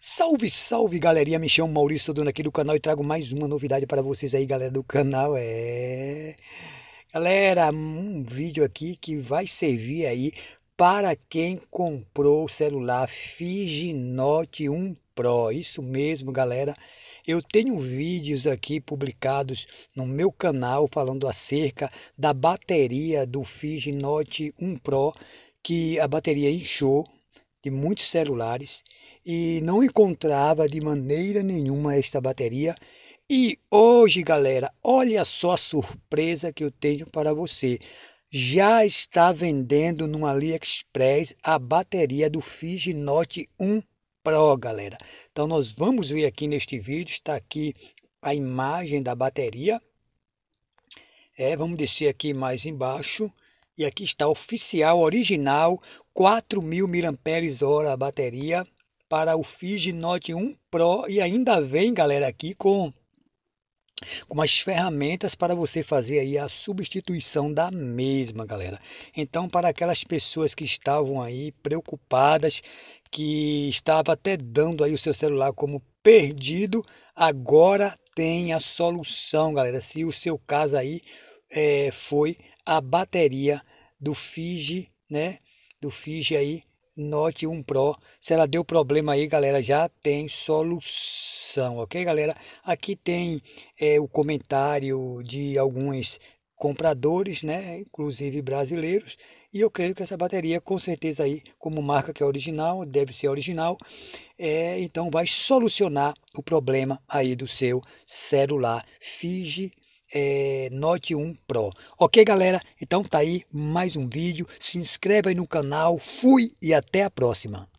Salve, salve galerinha, me chamo Maurício, dono aqui do canal e trago mais uma novidade para vocês aí galera do canal, é... Galera, um vídeo aqui que vai servir aí para quem comprou o celular Note 1 Pro, isso mesmo galera, eu tenho vídeos aqui publicados no meu canal falando acerca da bateria do Note 1 Pro, que a bateria inchou, de muitos celulares e não encontrava de maneira nenhuma esta bateria. E hoje, galera, olha só a surpresa que eu tenho para você. Já está vendendo no AliExpress a bateria do Note 1 Pro, galera. Então nós vamos ver aqui neste vídeo, está aqui a imagem da bateria. É, vamos descer aqui mais embaixo. E aqui está oficial, original, 4.000 mAh a bateria para o Fiji Note 1 Pro. E ainda vem, galera, aqui com, com as ferramentas para você fazer aí a substituição da mesma, galera. Então, para aquelas pessoas que estavam aí preocupadas, que estava até dando aí o seu celular como perdido, agora tem a solução, galera. Se o seu caso aí é, foi a bateria do Fiji, né? Do Fiji aí, Note 1 Pro. Se ela deu problema aí, galera, já tem solução, ok, galera? Aqui tem é, o comentário de alguns compradores, né, inclusive brasileiros, e eu creio que essa bateria, com certeza aí, como marca que é original, deve ser original, é, então vai solucionar o problema aí do seu celular Fiji é, eh, Note 1 Pro. Ok, galera? Então tá aí mais um vídeo. Se inscreve aí no canal. Fui e até a próxima.